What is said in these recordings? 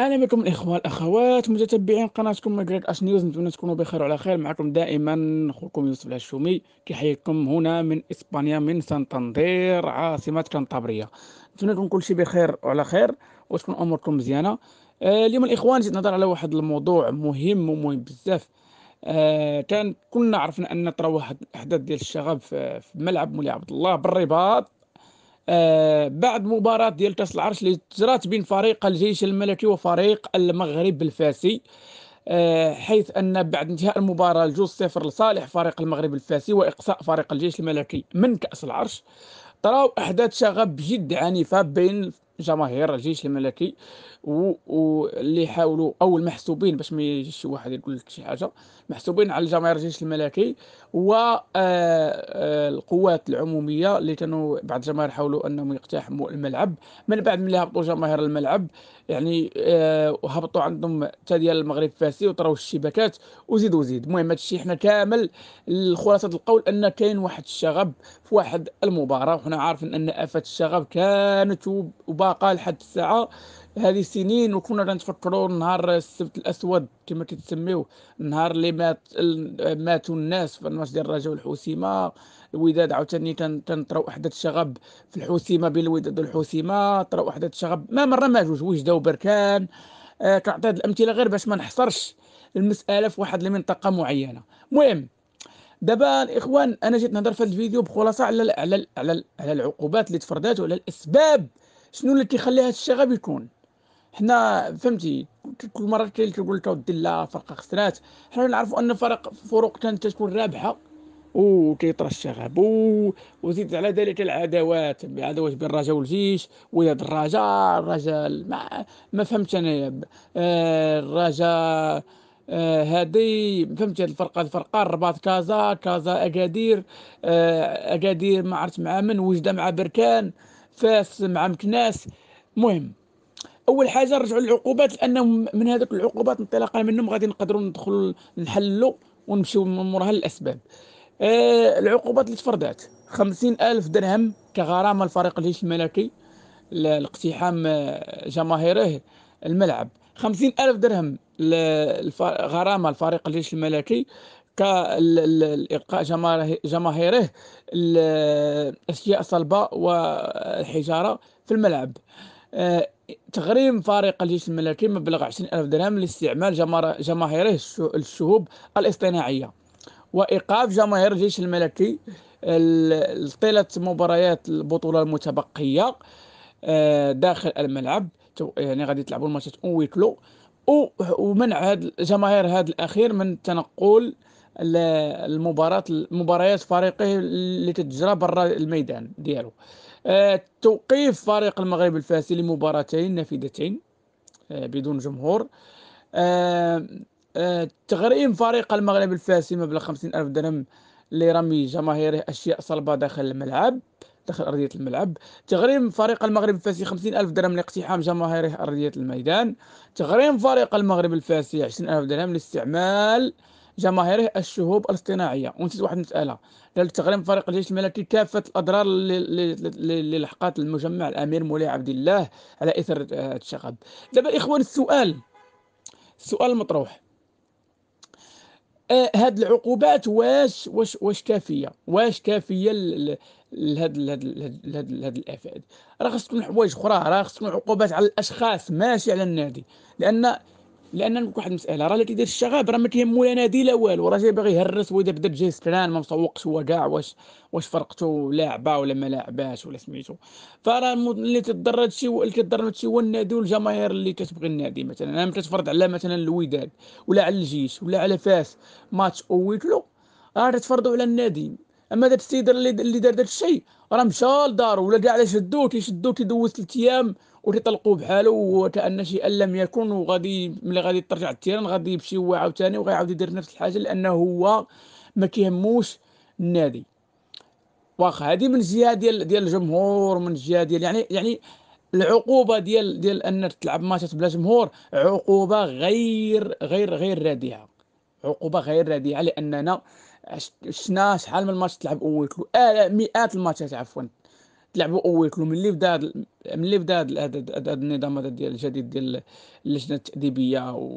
اهلا بكم الاخوه الاخوات متتبعين قناتكم ماجريك اش نيوز نتمنى تكونوا بخير وعلى خير معكم دائما اخوكم يوسف العشومي كيحييكم هنا من اسبانيا من سانتندير عاصمه كنطابريه نتمنى لكم كل شيء بخير وعلى خير وتكون اموركم مزيانه آه، اليوم الاخوان جيت نهضر على واحد الموضوع مهم ومهم بزاف آه، كان كلنا عرفنا ان طرا واحد الاحداث ديال الشغب في ملعب مولاي عبد الله بالرباط آه بعد مباراة ديال كأس العرش اللي جرات بين فريق الجيش الملكي وفريق المغرب الفاسي آه حيث أن بعد انتهاء المباراة الجوز صفر لصالح فريق المغرب الفاسي وإقصاء فريق الجيش الملكي من كأس العرش تراو أحداث شغب جد عنيفة بين جماهير الجيش الملكي واللي يحاولوا او المحسوبين باش ما يجيش شي واحد يقول لك شي حاجه محسوبين على جماهير الجيش الملكي والقوات آه، آه، العموميه اللي كانوا بعض الجماهير حاولوا انهم يقتحموا الملعب من بعد ملي هبطوا جماهير الملعب يعني آه، هبطوا عندهم حتى ديال المغرب فاسي وطراو الشبكات وزيد وزيد المهم هادشي حنا كامل الخلاصه القول ان كاين واحد الشغب في واحد المباراه وحنا عارفين ان افات الشغب كانت وبا الساعه قال حد الساعه هذه سنين وكنا نتفكروا نهار السبت الاسود كما كتسميوه النهار اللي مات ماتوا الناس في الماتش ديال الرجاء والحوسيمه الوداد عاوتاني تنطرا احداث شغب في الحوسيمه بين الوداد والحوسيمه طرا احداث شغب ما مره ما جوج وجده وبركان آه، كنعطي هذه الامثله غير باش ما نحصرش المساله في واحد المنطقه معينه المهم دابا الاخوان انا جيت نهضر في هذا الفيديو بخلاصه على على على, على العقوبات اللي تفرضات وعلى الاسباب شنو اللي كيخلي هذا الشيء يكون حنا فهمتي كل مره تقول ودي لا فرقه خسرات حنا نعرفوا ان فرق فرق كانت تكون رابحه وكيطرى الشغب وزيد على ذلك العداوات العداوات بين الرجاء والجيش ولاد الرجاء الرجاء ما, ما فهمتش انا آه الرجاء آه هذه فهمت الفرقه الفرقه الرباط كازا كازا اكادير آه اكادير ما عرفت مع من وجده مع بركان فاس مع مكناس مهم اول حاجه نرجعوا للعقوبات لان من هذوك العقوبات انطلاقا منهم غادي نقدروا ندخلوا نحلوا ونمشيو من موراها للاسباب آه العقوبات اللي تفرضات خمسين ألف درهم كغرامة لفريق الهيش الملكي لاقتحام آه، جماهيره الملعب خمسين ألف درهم غرامة لفريق الجيش الملكي كالإلقاء جماهيره الأشياء صلبة والحجارة في الملعب آه، تغريم فريق الجيش الملكي مبلغ 20000 درهم لاستعمال جماهيره الشهوب الاصطناعية وإيقاف جماهير الجيش الملكي طيلة مباريات البطولة المتبقية آه، داخل الملعب يعني غادي تلعبوا الماتشات اون ويكلو ومنع هاد الجماهير هاد الاخير من التنقل المباراه مباريات فريقه اللي تتجرى برا الميدان ديالو آه، توقيف فريق المغرب الفاسي لمباراتين نافذتين آه، بدون جمهور آه، تغريم فريق المغرب الفاسي مبلغ 50 ألف درهم لرمي جماهيره أشياء صلبة داخل الملعب داخل أرضية الملعب تغريم فريق المغرب الفاسي 50 ألف درهم لاقتحام جماهيره أرضية الميدان تغريم فريق المغرب الفاسي 20 ألف درهم لاستعمال جماهيره الشهوب الاصطناعيه ونسيت واحد المساله تغريم فريق الجيش الملكي كافه الاضرار اللي لحقات المجمع الامير مولاي عبد الله على اثر آه، هذا الشغب دابا اخوان السؤال السؤال المطروح آه، هاد العقوبات واش واش واش كافيه واش كافيه لهاد لهاد لهاد الافاد الافعال راه خاص تكون حوايج اخرى راه خاص تكون عقوبات على الاشخاص ماشي على النادي لان لان نقول واحد المساله راه اللي كيدير الشغب راه ما كيهمو لا نادي لا والو راه جاي باغي يهرس واذا بدا بجهه فلان ما مسوقش هو كاع واش واش فرقته لاعبه ولا ما لاعباش ولا سميتو فراه اللي تضر هادشي اللي كيضر هادشي هو النادي والجماهير اللي كتبغي النادي مثلا انا كتفرض على مثلا الوداد ولا على الجيش ولا على فاس ماتش او ويكلو راه تفرضوا على النادي اما ذاك السيد اللي اللي دار ذاك الشيء راه مشى لدارو ولا كاع شدوه تيشدوه تيدوز ثلاث ايام وتيطلقوا بحالو وكان شيء لم يكن وغادي ملي غادي ترجع التيران غادي يمشي هو عاوتاني وغيعاود يدير نفس الحاجه لانه هو ما كيهموش النادي واخا هذه من جهه ديال ديال الجمهور من جهه ديال يعني يعني العقوبه ديال ديال انك تلعب ماتشات بلا جمهور عقوبه غير غير غير رادعه عقوبه غير رادعه لاننا عشنا شحال من ماتش تلعب اول كلو آه مئات الماتشات عفوا تلعبوا اول كلو ملي بدا اللي بدا هذا النظام هذا ديال الجديد ديال اللجنه التاديبيه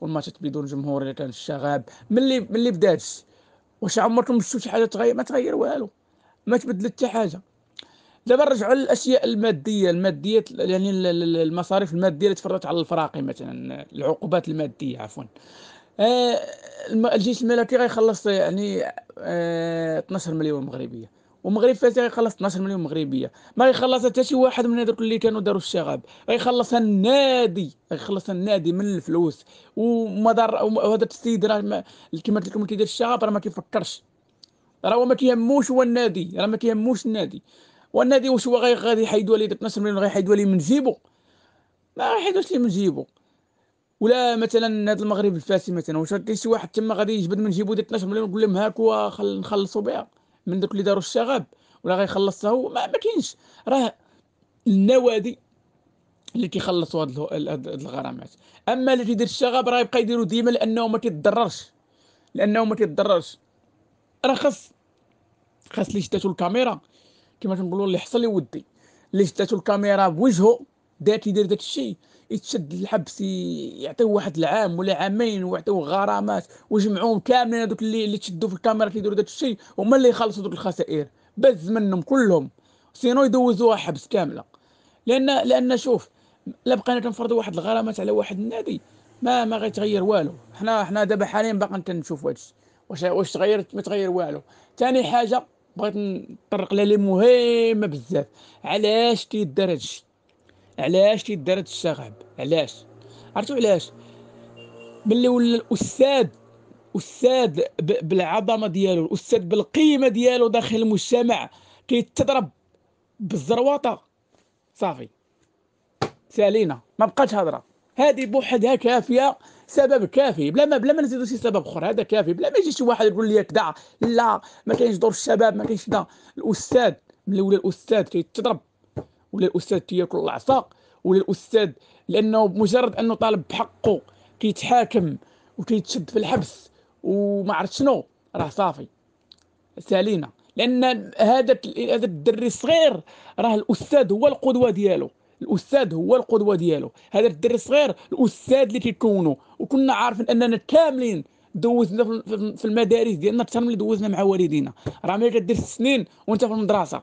والماتشات بدون جمهور اللي كان الشغاب ملي اللي بدات واش عمركم شفتوا شي حاجه تغير ما تغير والو ما تبدلت حتى حاجه دابا نرجعوا للاشياء الماديه الماديه يعني المصاريف الماديه اللي تفرضت على الفراقي مثلا العقوبات الماديه عفوا آه، الجيش الملكي غيخلص يعني 12 آه، مليون مغربيه ومغرب فاس غيخلص 12 مليون مغربيه ما غيخلص حتى شي واحد من هذوك اللي كانوا داروا الشغب غيخلص النادي غيخلص النادي من الفلوس وما دار وهذا السيد راه كما قلت لكم كيدير الشغب راه ما كيفكرش راه ما كيهموش هو النادي راه ما كيهموش النادي والنادي واش هو غادي يحيدوا لي 12 مليون غيحيدوا لي من جيبو ما غيحيدوش لي من جيبو ولا مثلا هذا المغرب الفاسي مثلا واش كاين شي واحد تما غادي يجبد من جيبو 12 مليون نقول لهم هاك خل نخلصوا بها من دوك اللي داروا الشغب ولا غيخلصها هو ما, ما كاينش راه النوادي اللي كيخلصوا هاد الغرامات اما اللي كيدير الشغب راه يبقى يديروا ديما لانه ما كيتضررش لانه ما كيتضررش راه خاص خاص اللي شداتو الكاميرا كما تنقولوا اللي حصل يودي اللي شداتو الكاميرا بوجهه داك كيدير داك الشيء يتشد الحبس يعطيو واحد العام ولا عامين ويعطيو غرامات ويجمعوهم كاملين هذوك اللي اللي تشدوا في الكاميرات اللي يديروا داك الشيء هما اللي يخلصوا دوك الخسائر بز منهم كلهم سينو يدوزوها حبس كامله لان لان شوف لا بقينا كنفرضوا واحد الغرامات على واحد النادي ما ما غيتغير والو حنا حنا دابا حاليا باقي هذا هادشي واش واش تغيرت ما تغير والو ثاني حاجه بغيت نطرق لها اللي مهمه بزاف علاش كيدار هادشي علاش تيدار الشغب علاش عرفتوا علاش ملي ولا الاستاذ استاذ بالعظمه ديالو الاستاذ بالقيمه ديالو داخل المجتمع كيتضرب بالزرواطه صافي سالينا ما بقاش هضره هذه بوحدها كافيه سبب كافي بلا ما بلا ما نزيدو شي سبب اخر هذا كافي بلا ما يجي شي واحد يقول لي كدا لا ما كاينش دور الشباب ما كاينش دا الاستاذ ملي ولا الاستاذ كيتضرب ولا الاستاذ تياكل العصا ولا الاستاذ لانه مجرد انه طالب بحقه كيتحاكم وكيتشد في الحبس وما عرفت شنو راه صافي سالينا لان هذا هذا الدري الصغير راه الاستاذ هو القدوه ديالو الاستاذ هو القدوه ديالو هذا الدري الصغير الاستاذ اللي كيكونوا وكنا عارفين اننا كاملين دوزنا في المدارس ديالنا اكثر من اللي دوزنا مع والدينا راه ملي كدير سنين وانت في المدرسه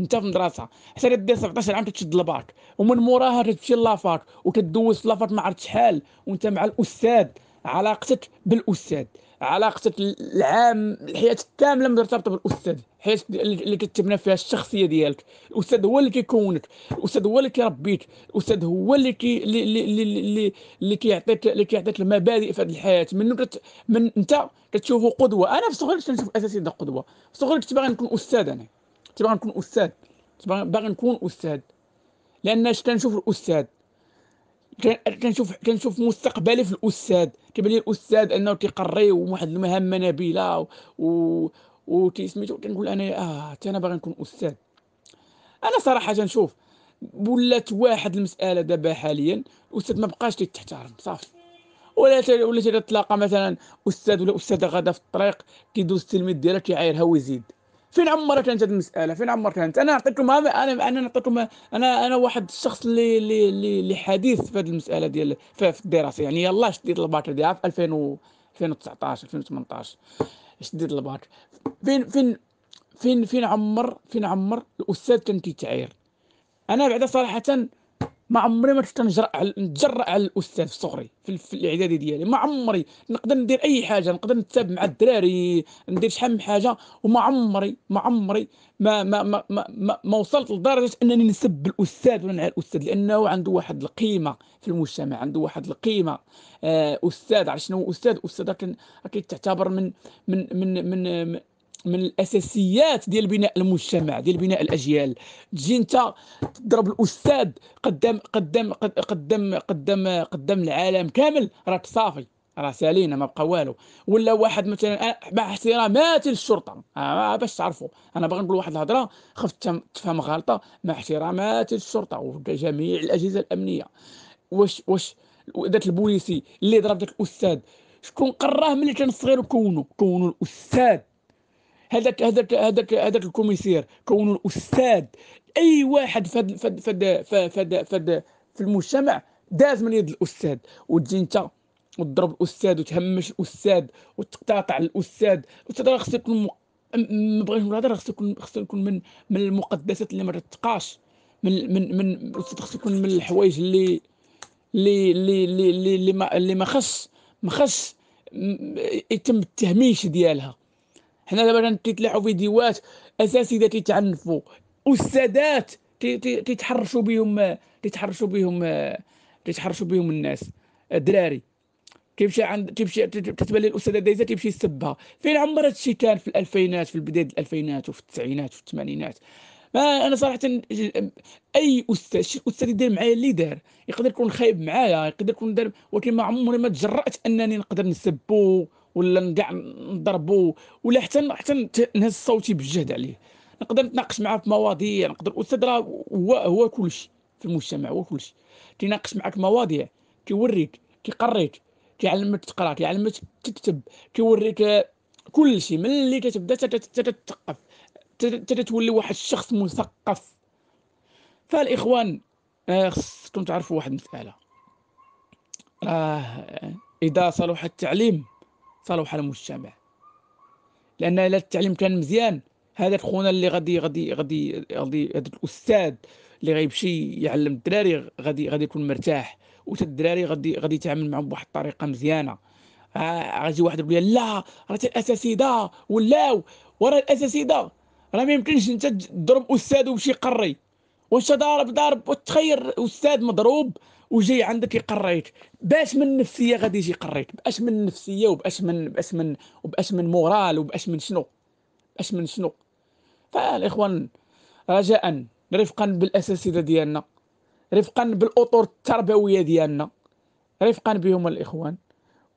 انت في المدرسه حتى دير 17 عام تتشد الباك ومن موراها تمشي لافاك وتدوز لافاك ما عرفت شحال وانت مع الاستاذ علاقتك بالاستاذ علاقتك العام الحياه الكامله مرتبطه بالاستاذ الحياه اللي كتبنى فيها الشخصيه ديالك الاستاذ هو اللي كيكونك الاستاذ هو اللي كيربيك الاستاذ هو اللي كي اللي اللي اللي اللي كيعطيك اللي كيعطيك المبادئ في هذه الحياه من كت من انت كتشوفه قدوه انا في صغري كنت نشوف اساسي قدوه في صغري كنت باغي نكون استاذ انا كنت باغي نكون استاذ كنت باغي نكون استاذ لان اش تنشوف الاستاذ كنشوف كنشوف مستقبلي في الاستاذ كيبان لي الاستاذ انه تيقري واحد المهمه نبيله و و سميتو كنقول انا اه حتى انا باغي نكون استاذ انا صراحه نشوف ولات واحد المساله دابا حاليا الاستاذ ما بقاش تيتحترم صافي ولا ولا تلاقى مثلا استاذ ولا استاذه غدا في الطريق كيدوز التلميذ ديالها كيعايرها ويزيد فين عمرك انت المساله فين عمرك انت انا نعطيكم انا انا نعطيكم انا انا واحد الشخص اللي اللي اللي حديث في هذه المساله ديال في الدراسه يعني يلاه شديت الباك ديالها في 2000 و 2019 2018 شديت الباك فين فين فين فين عمر فين عمر الاستاذ كان كيتعاير انا بعدا صراحه ما عمري ما كنت نجرأ على نتجرأ على الاستاذ في صغري في, الاعدادي ديالي ما عمري نقدر ندير اي حاجه نقدر نتساب مع الدراري ندير شحال من حاجه وما عمري ما عمري ما ما ما ما, ما, ما وصلت لدرجه انني نسب الاستاذ ولا نعال الاستاذ لانه عنده واحد القيمه في المجتمع عنده واحد القيمه آه استاذ عرفت شنو استاذ استاذ كان كيتعتبر من من من من, من من الاساسيات ديال بناء المجتمع ديال بناء الاجيال تجي انت تضرب الاستاذ قدام قدام قدام قدام قدام العالم كامل راك صافي راه سالينا ما بقى والو ولا واحد مثلا آه، مع احتراماتي للشرطه آه باش تعرفوا انا باغي نقول واحد الهضره خفت تفهم غلطه مع احتراماتي للشرطه وجميع الاجهزه الامنيه واش واش ذات البوليسي اللي ضرب ذاك الاستاذ شكون قراه ملي كان صغير كونه كونه الاستاذ هذاك هذاك هذاك هذاك الكوميسير كونه الاستاذ اي واحد فد فد فد فد فد في المجتمع داز من يد الاستاذ وتجي انت وتضرب الاستاذ وتهمش الاستاذ وتقتاطع الاستاذ الاستاذ راه خصو يكون ما بغيتش نهضر خصو يكون خصو يكون من من المقدسات اللي ما تتقاش من من من خصو يكون من الحوايج اللي اللي اللي اللي اللي ما اللي ما خص ما خص يتم التهميش ديالها حنا دابا تيتلاحوا فيديوهات اساتذه تيتعنفوا استاذات تيتحرشوا بهم تيتحرشوا بهم تيتحرشوا بهم الناس دراري كيمشي عند تيمشي تتبان لي الاستاذه دايزه تيمشي يسبها فين عمر هذا الشيء كان في الالفينات في بدايه الالفينات وفي التسعينات وفي الثمانينات ما انا صراحه اي استاذ الاستاذ يدير معايا اللي دار يقدر يكون خايب معايا يقدر يكون دار ولكن ما عمري ما تجرات انني نقدر نسبو ولا كاع نضربو ولا حتى حتى نهز صوتي بالجهد عليه نقدر نتناقش معاه في مواضيع نقدر الاستاذ راه هو هو كلشي في المجتمع هو كلشي كيناقش معك مواضيع كيوريك كيقريك كيعلمك تقرا كيعلمك تكتب كيوريك كلشي ملي كتبدا تتثقف تتولي واحد الشخص مثقف فالاخوان آه، خصكم تعرفوا واحد المساله راه اذا صلح التعليم صالح المجتمع لان الا التعليم كان مزيان هذاك خونا اللي غادي غادي غادي غادي هذاك الاستاذ اللي غيمشي يعلم الدراري غادي غادي يكون مرتاح وتا الدراري غادي غادي يتعامل معهم بواحد الطريقه مزيانه آه، غادي واحد يقول لا راه الاساتذه ولاو ورا الاساتذه راه ما يمكنش انت تضرب استاذ وبشي قري واش ضارب وتخير استاذ مضروب وجاي عندك يقريك باش من نفسيه غادي يجي يقريك باش من نفسيه وباش من باش من وباش من مورال وباش من شنو باش من شنو فالاخوان رجاء رفقا بالاساتذه ديالنا رفقا بالاطر التربويه ديالنا رفقا بهم الاخوان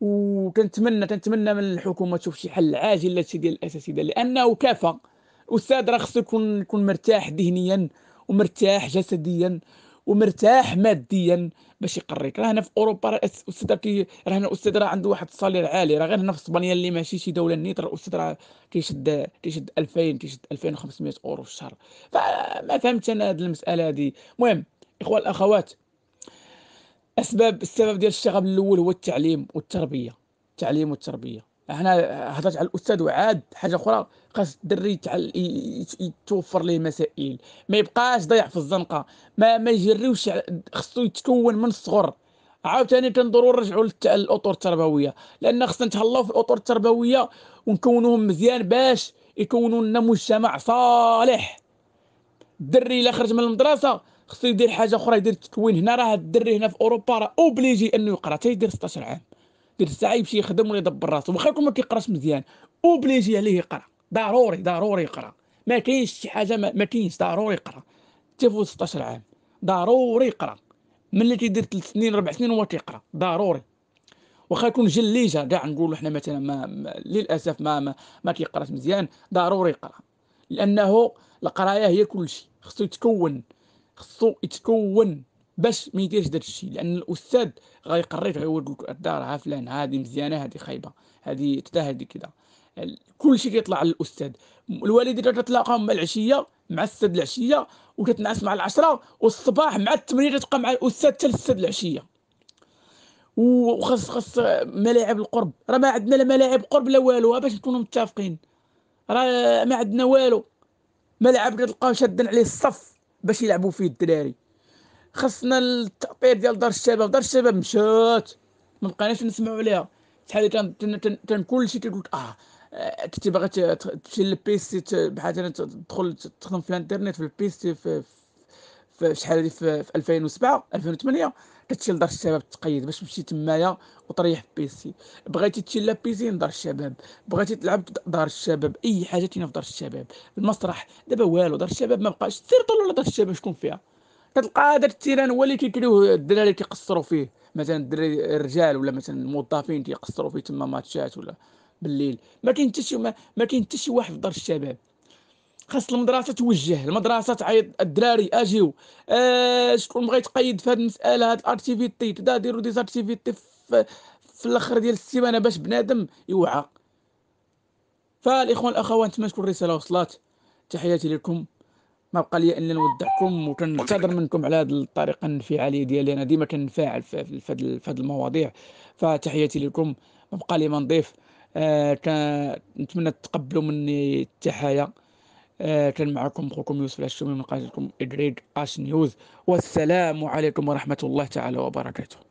وكنتمنى كنتمنى من الحكومه تشوف شي حل عاجل لهادشي ديال الاساتذه لانه كافه الاستاذ راه خصو يكون يكون مرتاح ذهنيا ومرتاح جسديا ومرتاح ماديا باش يقريك راه هنا في اوروبا راه الاستاذ كي هنا الاستاذ راه عنده واحد الصالير عالي راه غير هنا في اسبانيا اللي ماشي شي دوله نيت راه الاستاذ راه كيشد كيشد 2000 كيشد 2500 اورو في الشهر فما فهمتش انا هذه المساله هذه المهم اخوان الاخوات اسباب السبب ديال الشغب الاول هو التعليم والتربيه التعليم والتربيه هنا هضرت على الاستاذ وعاد حاجه اخرى خاص الدري يتوفر ليه مسائل ما يبقاش ضيع في الزنقه ما ما يجريوش خصو يتكون من الصغر عاوتاني كنضروا نرجعوا للاطر التربويه لان خصنا نتهلاو في الاطر التربويه ونكونوهم مزيان باش يكونوا لنا مجتمع صالح الدري الا خرج من المدرسه خصو يدير حاجه اخرى يدير التكوين هنا راه الدري هنا في اوروبا راه اوبليجي انه يقرا تيدير 16 عام ساعه يمشي يخدم ولا يدبر راسو واخا يكون ما كيقراش مزيان اوبليجي عليه يقرا ضروري ضروري يقرا ما كاينش شي حاجه ما, ما كاينش ضروري يقرا حتى فوق 16 عام ضروري يقرا ملي كيدير 3 سنين 4 سنين هو كيقرا ضروري واخا يكون جليجه كاع نقولوا حنا مثلا ما, ما للاسف ما ما, ما كيقراش مزيان ضروري يقرا لانه القرايه هي كل شيء خصو يتكون خصو يتكون باش ما يديرش داك الشيء لان الاستاذ غيقريك غيقول لك الدار ها فلان هذه مزيانه هذه خايبه هذه هذه كذا كل شيء كيطلع على الاستاذ الوالدين كتلاقاهم مع العشيه مع السد العشيه وكتنعس مع العشره والصباح مع التمرين تبقى مع الاستاذ حتى السد العشيه وخص خص ملاعب القرب راه ما عندنا لا ملاعب قرب لا والو باش نكونوا متفقين راه ما عندنا والو ملعب كتلقاه شادين عليه الصف باش يلعبوا فيه الدراري خصنا التأطير ديال دار الشباب دار الشباب مشات ما بقيناش نسمعوا عليها شحال كان كلشي كيقول اه, آه، كنت باغي تمشي للبيسي بحال تدخل تخدم في الانترنت في البيسي في, في شحال هذه في, 2007 2008 كتمشي لدار الشباب تقيد باش تمشي تمايا وتريح في بيسي بغيتي تشيل لا بيسي دار الشباب بغيتي تلعب دار الشباب اي حاجه كاينه في دار الشباب المسرح دابا والو دار الشباب ما بقاش سير طلعوا لدار الشباب شكون فيها كتلقى هذا التيران هو اللي كيكريو الدراري كيقصروا فيه مثلا الدراري الرجال ولا مثلا الموظفين كيقصروا فيه تما ماتشات ولا بالليل ما كاين حتى شي ما, كاين حتى شي واحد في دار الشباب خاص المدرسه توجه المدرسه تعيط الدراري اجيو آه شكون بغى يتقيد في هذه المساله هذه الاكتيفيتي تبدا ديروا دي زاكتيفيتي في, في الاخر ديال السيمانه باش بنادم يوعى فالاخوان الاخوات تما تكون الرساله وصلت تحياتي لكم ما بقى لي الا نودعكم وكنعتذر منكم على هذه الطريقه الانفعاليه ديالي انا ديما كنفاعل في هذه المواضيع فتحياتي لكم ما بقى لي ما نضيف آه نتمنى تقبلوا مني التحايا آه كان معكم اخوكم يوسف العشومي من قناتكم ادريد اش نيوز والسلام عليكم ورحمه الله تعالى وبركاته